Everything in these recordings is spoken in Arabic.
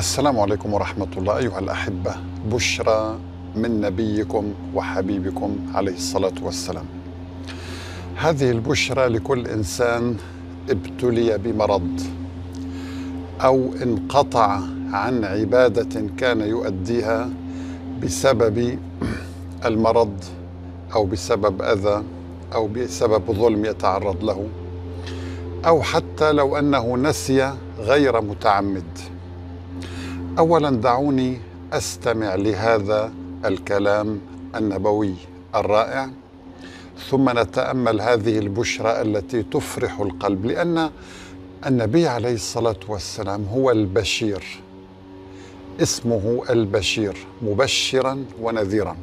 السلام عليكم ورحمة الله أيها الأحبة بشرى من نبيكم وحبيبكم عليه الصلاة والسلام هذه البشرى لكل إنسان ابتلي بمرض أو انقطع عن عبادة كان يؤديها بسبب المرض أو بسبب أذى أو بسبب ظلم يتعرض له أو حتى لو أنه نسي غير متعمد اولا دعوني استمع لهذا الكلام النبوي الرائع ثم نتامل هذه البشرى التي تفرح القلب لان النبي عليه الصلاه والسلام هو البشير اسمه البشير مبشرا ونذيرا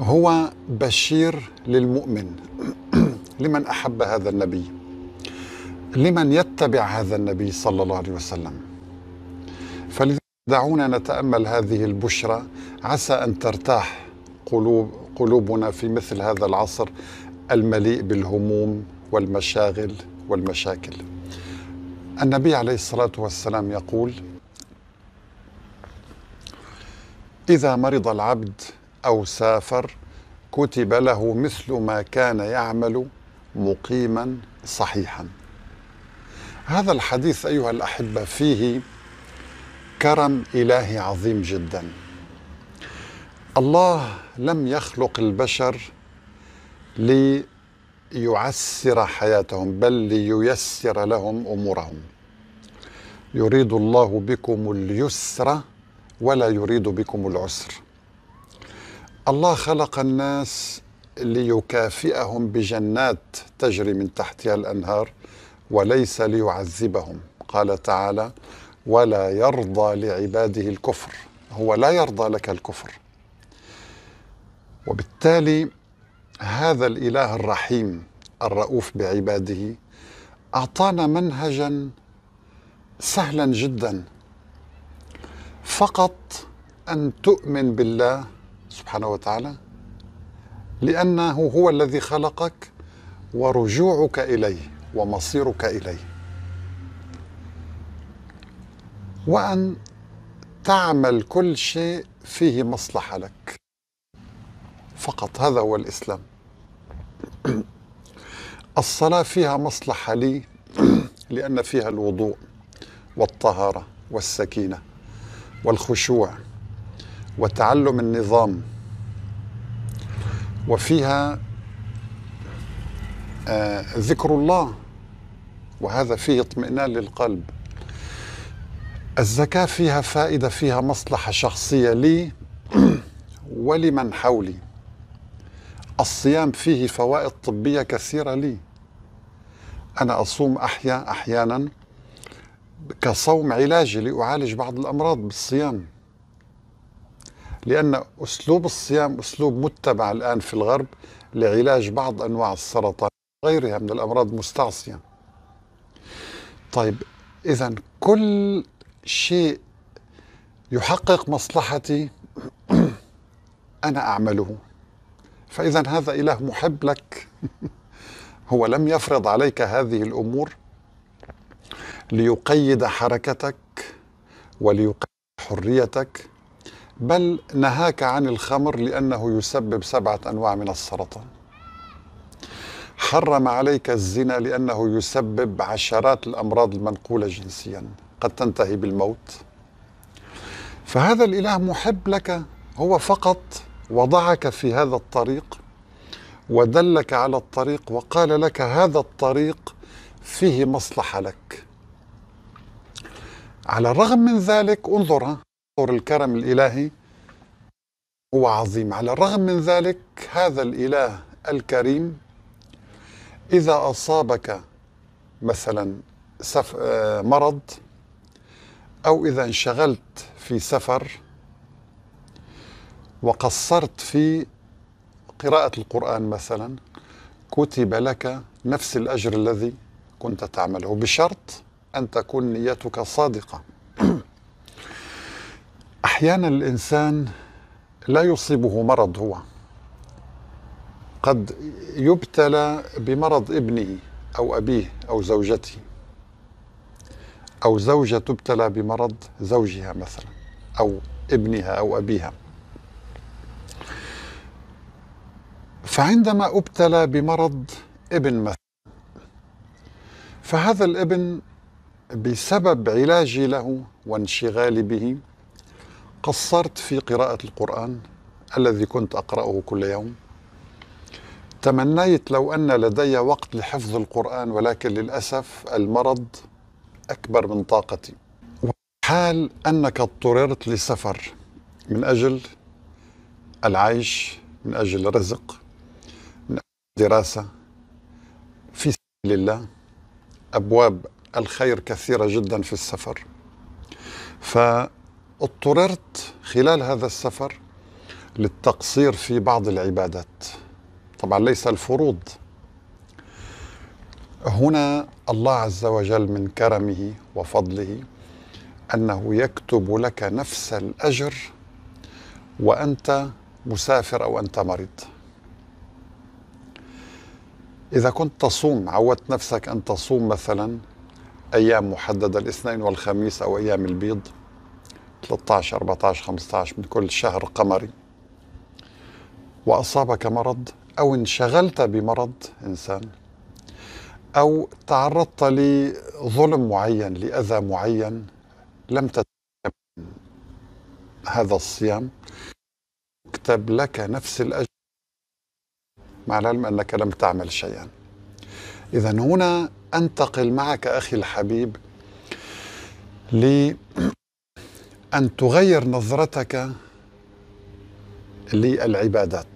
هو بشير للمؤمن لمن احب هذا النبي لمن يتبع هذا النبي صلى الله عليه وسلم دعونا نتامل هذه البشرى عسى ان ترتاح قلوب قلوبنا في مثل هذا العصر المليء بالهموم والمشاغل والمشاكل. النبي عليه الصلاه والسلام يقول: اذا مرض العبد او سافر كتب له مثل ما كان يعمل مقيما صحيحا. هذا الحديث ايها الاحبه فيه كرم إلهي عظيم جدا الله لم يخلق البشر ليعسر حياتهم بل لييسر لهم أمورهم يريد الله بكم اليسر ولا يريد بكم العسر الله خلق الناس ليكافئهم بجنات تجري من تحتها الانهار وليس ليعذبهم قال تعالى ولا يرضى لعباده الكفر هو لا يرضى لك الكفر وبالتالي هذا الاله الرحيم الرؤوف بعباده اعطانا منهجا سهلا جدا فقط ان تؤمن بالله سبحانه وتعالى لانه هو الذي خلقك ورجوعك اليه ومصيرك اليه وأن تعمل كل شيء فيه مصلحة لك فقط هذا هو الإسلام الصلاة فيها مصلحة لي لأن فيها الوضوء والطهارة والسكينة والخشوع وتعلم النظام وفيها آه ذكر الله وهذا فيه اطمئنان للقلب الزكاة فيها فائدة فيها مصلحة شخصية لي ولمن حولي الصيام فيه فوائد طبية كثيرة لي أنا أصوم أحيا أحيانا كصوم علاجي لأعالج بعض الأمراض بالصيام لأن أسلوب الصيام أسلوب متبع الآن في الغرب لعلاج بعض أنواع السرطان وغيرها من الأمراض المستعصية طيب إذا كل شيء يحقق مصلحتي انا اعمله فاذا هذا اله محب لك هو لم يفرض عليك هذه الامور ليقيد حركتك وليقيد حريتك بل نهاك عن الخمر لانه يسبب سبعه انواع من السرطان حرم عليك الزنا لانه يسبب عشرات الامراض المنقوله جنسيا قد تنتهي بالموت فهذا الاله محب لك هو فقط وضعك في هذا الطريق ودلك على الطريق وقال لك هذا الطريق فيه مصلحه لك على الرغم من ذلك انظر انظر الكرم الالهي هو عظيم على الرغم من ذلك هذا الاله الكريم اذا اصابك مثلا آه، مرض أو إذا انشغلت في سفر وقصرت في قراءة القرآن مثلا كتب لك نفس الأجر الذي كنت تعمله بشرط أن تكون نيتك صادقة أحيانا الإنسان لا يصيبه مرض هو قد يبتلى بمرض ابنه أو أبيه أو زوجته أو زوجة تبتلى بمرض زوجها مثلا أو ابنها أو أبيها فعندما أبتلى بمرض ابن مثلا فهذا الابن بسبب علاجي له وانشغالي به قصرت في قراءة القرآن الذي كنت أقرأه كل يوم تمنيت لو أن لدي وقت لحفظ القرآن ولكن للأسف المرض أكبر من طاقتي حال أنك اضطررت لسفر من أجل العيش من أجل رزق من أجل دراسة في سبيل الله أبواب الخير كثيرة جدا في السفر فاضطررت خلال هذا السفر للتقصير في بعض العبادات طبعا ليس الفروض هنا الله عز وجل من كرمه وفضله انه يكتب لك نفس الاجر وانت مسافر او انت مريض. اذا كنت تصوم عودت نفسك ان تصوم مثلا ايام محدده الاثنين والخميس او ايام البيض 13 14 15 من كل شهر قمري واصابك مرض او انشغلت بمرض انسان أو تعرضت لظلم معين لأذى معين لم تتكب هذا الصيام اكتب لك نفس الأجر مع العلم أنك لم تعمل شيئا إذا هنا أنتقل معك أخي الحبيب لأن تغير نظرتك للعبادات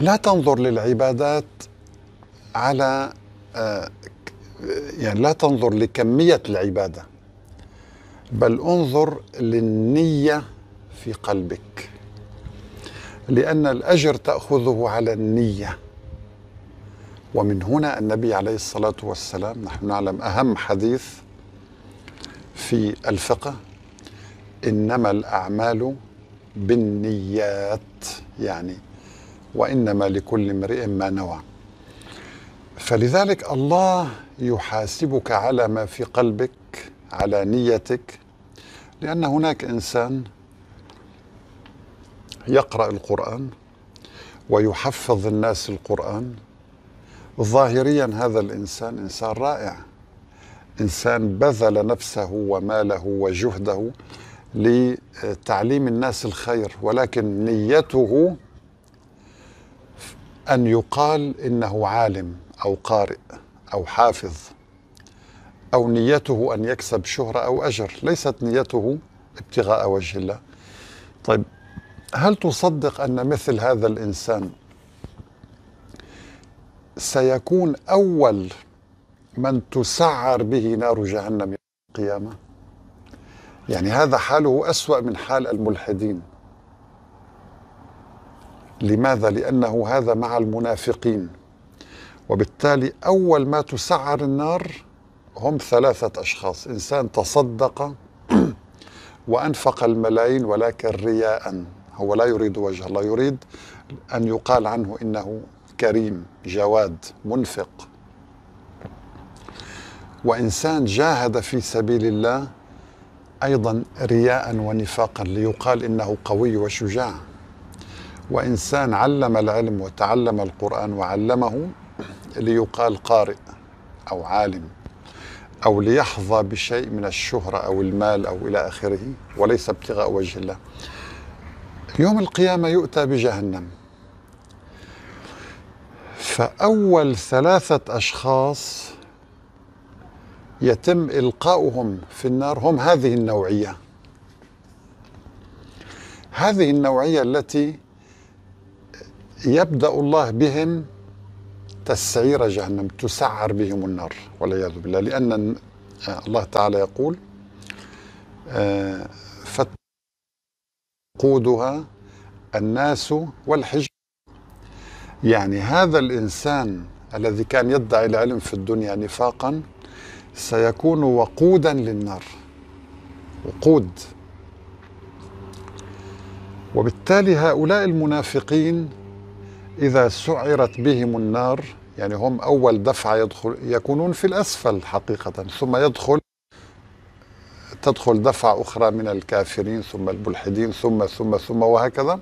لا تنظر للعبادات على آه، يعني لا تنظر لكمية العبادة بل انظر للنية في قلبك لأن الأجر تأخذه على النية ومن هنا النبي عليه الصلاة والسلام نحن نعلم أهم حديث في الفقه إنما الأعمال بالنيات يعني وإنما لكل امرئ ما نوى فلذلك الله يحاسبك على ما في قلبك على نيتك لأن هناك إنسان يقرأ القرآن ويحفظ الناس القرآن ظاهريا هذا الإنسان إنسان رائع إنسان بذل نفسه وماله وجهده لتعليم الناس الخير ولكن نيته أن يقال إنه عالم أو قارئ أو حافظ أو نيته أن يكسب شهرة أو أجر ليست نيته ابتغاء وجه الله طيب هل تصدق أن مثل هذا الإنسان سيكون أول من تسعر به نار جهنم يوم القيامة يعني هذا حاله أسوأ من حال الملحدين لماذا؟ لأنه هذا مع المنافقين وبالتالي أول ما تسعر النار هم ثلاثة أشخاص إنسان تصدق وأنفق الملايين ولكن رياء هو لا يريد وجه الله يريد أن يقال عنه إنه كريم جواد منفق وإنسان جاهد في سبيل الله أيضا رياء ونفاقا ليقال إنه قوي وشجاع وإنسان علم العلم وتعلم القرآن وعلمه ليقال قارئ أو عالم أو ليحظى بشيء من الشهرة أو المال أو إلى آخره وليس ابتغاء وجه الله يوم القيامة يؤتى بجهنم فأول ثلاثة أشخاص يتم إلقاؤهم في النار هم هذه النوعية هذه النوعية التي يبدأ الله بهم تسعير جهنم تسعر بهم النار والعياذ بالله لأن آه، الله تعالى يقول آه، فقودها الناس والحجر يعني هذا الإنسان الذي كان يدعي العلم في الدنيا نفاقا سيكون وقودا للنار وقود وبالتالي هؤلاء المنافقين إذا سعرت بهم النار يعني هم أول دفعة يدخل يكونون في الأسفل حقيقة ثم يدخل تدخل دفعة أخرى من الكافرين ثم الملحدين ثم ثم ثم وهكذا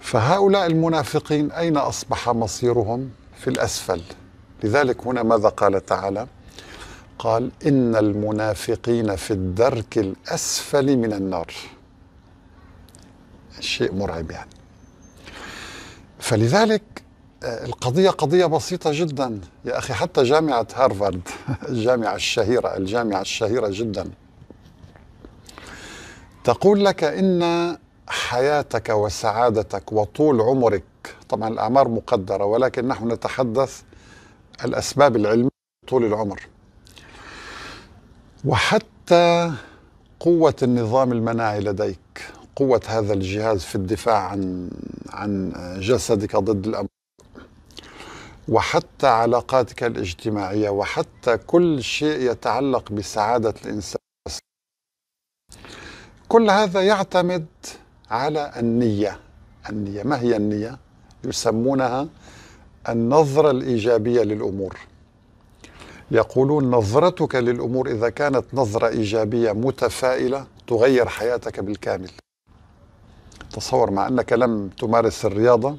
فهؤلاء المنافقين أين أصبح مصيرهم في الأسفل لذلك هنا ماذا قال تعالى قال إن المنافقين في الدرك الأسفل من النار شيء مرعب يعني فلذلك آه، القضية قضية بسيطة جدا يا أخي حتى جامعة هارفارد الجامعة الشهيرة الجامعة الشهيرة جدا تقول لك إن حياتك وسعادتك وطول عمرك طبعا الأعمار مقدرة ولكن نحن نتحدث الأسباب العلمية طول العمر وحتى قوة النظام المناعي لديك قوة هذا الجهاز في الدفاع عن عن جسدك ضد الأمراض وحتى علاقاتك الاجتماعية وحتى كل شيء يتعلق بسعادة الإنسان كل هذا يعتمد على النية النية ما هي النية؟ يسمونها النظرة الإيجابية للأمور يقولون نظرتك للأمور إذا كانت نظرة إيجابية متفائلة تغير حياتك بالكامل تصور مع أنك لم تمارس الرياضة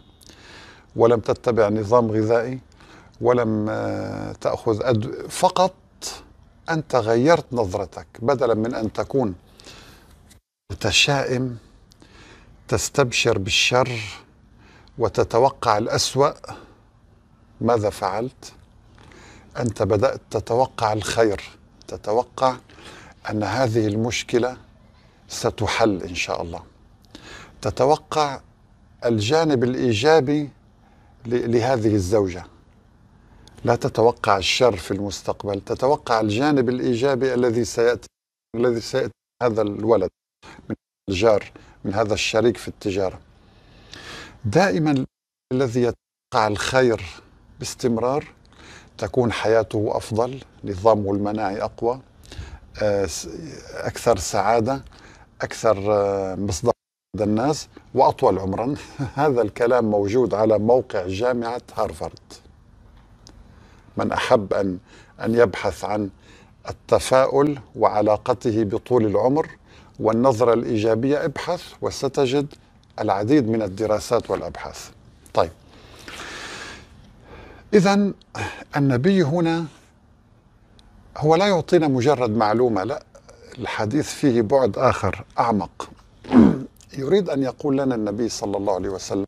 ولم تتبع نظام غذائي ولم آه، تأخذ أد... فقط أنت غيرت نظرتك بدلا من أن تكون متشائم تستبشر بالشر وتتوقع الأسوأ ماذا فعلت؟ أنت بدأت تتوقع الخير تتوقع أن هذه المشكلة ستحل إن شاء الله تتوقع الجانب الايجابي لهذه الزوجه لا تتوقع الشر في المستقبل تتوقع الجانب الايجابي الذي سياتي الذي سياتي هذا الولد من الجار من هذا الشريك في التجاره دائما الذي يتوقع الخير باستمرار تكون حياته افضل نظامه المناعي اقوى آه، اكثر سعاده اكثر آه، مصدر الناس وأطول عمرا هذا الكلام موجود على موقع جامعة هارفارد من أحب أن, أن يبحث عن التفاؤل وعلاقته بطول العمر والنظرة الإيجابية ابحث وستجد العديد من الدراسات والأبحاث طيب إذا النبي هنا هو لا يعطينا مجرد معلومة لا الحديث فيه بعد آخر أعمق يريد أن يقول لنا النبي صلى الله عليه وسلم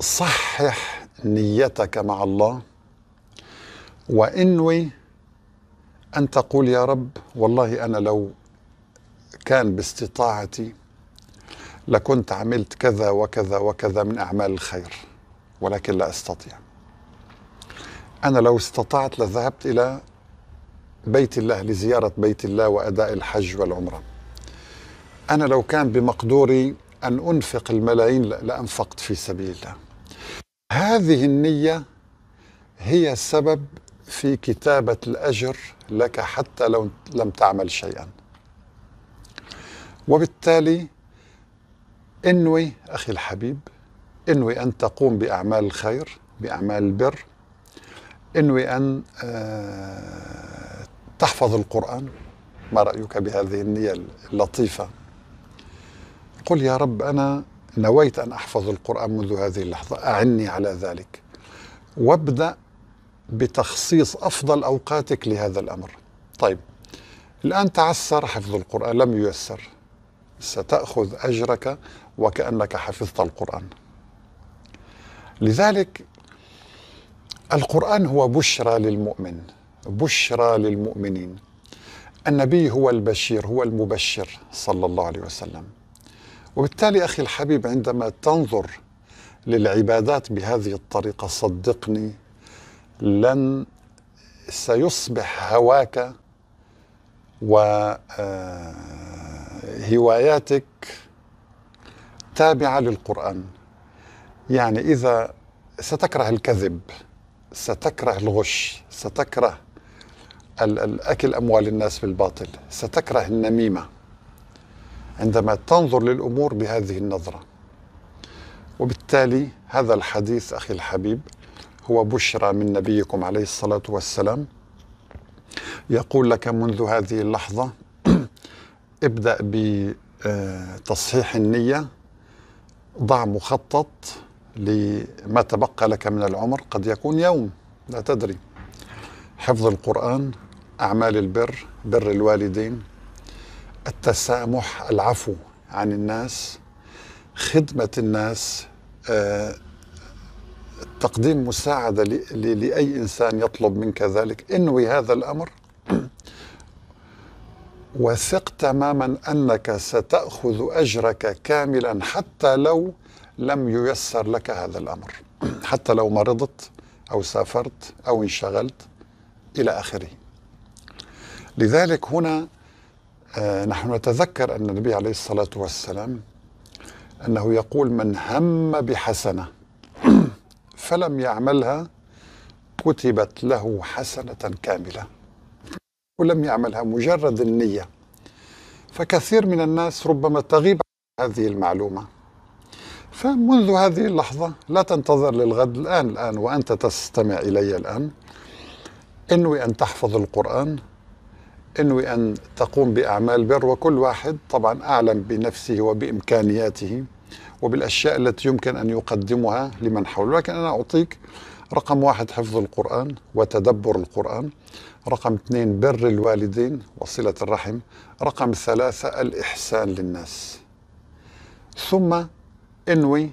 صحح نيتك مع الله وانوي أن تقول يا رب والله أنا لو كان باستطاعتي لكنت عملت كذا وكذا وكذا من أعمال الخير ولكن لا أستطيع أنا لو استطعت لذهبت إلى بيت الله لزيارة بيت الله وأداء الحج والعمرة أنا لو كان بمقدوري أن أنفق الملايين لأنفقت في سبيل الله هذه النية هي السبب في كتابة الأجر لك حتى لو لم تعمل شيئا وبالتالي انوي أخي الحبيب انوي أن تقوم بأعمال الخير بأعمال البر انوي أن آه، تحفظ القرآن ما رأيك بهذه النية اللطيفة قل يا رب أنا نويت أن أحفظ القرآن منذ هذه اللحظة أعني على ذلك وابدأ بتخصيص أفضل أوقاتك لهذا الأمر طيب الآن تعسر حفظ القرآن لم ييسر ستأخذ أجرك وكأنك حفظت القرآن لذلك القرآن هو بشرى للمؤمن بشرى للمؤمنين النبي هو البشير هو المبشر صلى الله عليه وسلم وبالتالي أخي الحبيب عندما تنظر للعبادات بهذه الطريقة صدقني لن سيصبح هواك وهواياتك آه، تابعة للقرآن يعني إذا ستكره الكذب ستكره الغش ستكره الأكل أموال الناس بالباطل ستكره النميمة عندما تنظر للامور بهذه النظره. وبالتالي هذا الحديث اخي الحبيب هو بشرى من نبيكم عليه الصلاه والسلام يقول لك منذ هذه اللحظه ابدا بتصحيح النيه ضع مخطط لما تبقى لك من العمر قد يكون يوم لا تدري حفظ القرآن أعمال البر بر الوالدين التسامح العفو عن الناس خدمة الناس آه، تقديم مساعدة لأي إنسان يطلب منك ذلك انوي هذا الأمر وثق تماما أنك ستأخذ أجرك كاملا حتى لو لم ييسر لك هذا الأمر حتى لو مرضت أو سافرت أو انشغلت إلى آخره لذلك هنا آه، نحن نتذكر أن النبي عليه الصلاة والسلام أنه يقول من هم بحسنة فلم يعملها كتبت له حسنة كاملة ولم يعملها مجرد النية فكثير من الناس ربما تغيب هذه المعلومة فمنذ هذه اللحظة لا تنتظر للغد الآن الآن وأنت تستمع إلي الآن انوي أن تحفظ القرآن انوي ان تقوم باعمال بر وكل واحد طبعا اعلم بنفسه وبامكانياته وبالاشياء التي يمكن ان يقدمها لمن حوله، لكن انا اعطيك رقم واحد حفظ القرآن وتدبر القرآن رقم اثنين بر الوالدين وصلة الرحم رقم ثلاثة الإحسان للناس ثم انوي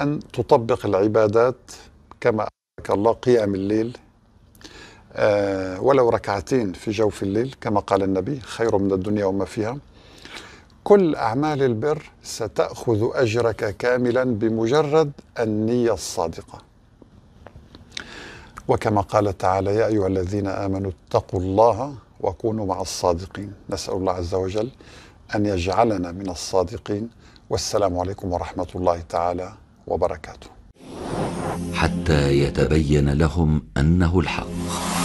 أن تطبق العبادات كما أمرك الله قيام الليل آه، ولو ركعتين في جوف الليل كما قال النبي خير من الدنيا وما فيها كل أعمال البر ستأخذ أجرك كاملا بمجرد النية الصادقة وكما قال تعالى يا أيها الذين آمنوا اتقوا الله وكونوا مع الصادقين نسأل الله عز وجل أن يجعلنا من الصادقين والسلام عليكم ورحمة الله تعالى وبركاته حتى يتبين لهم أنه الحق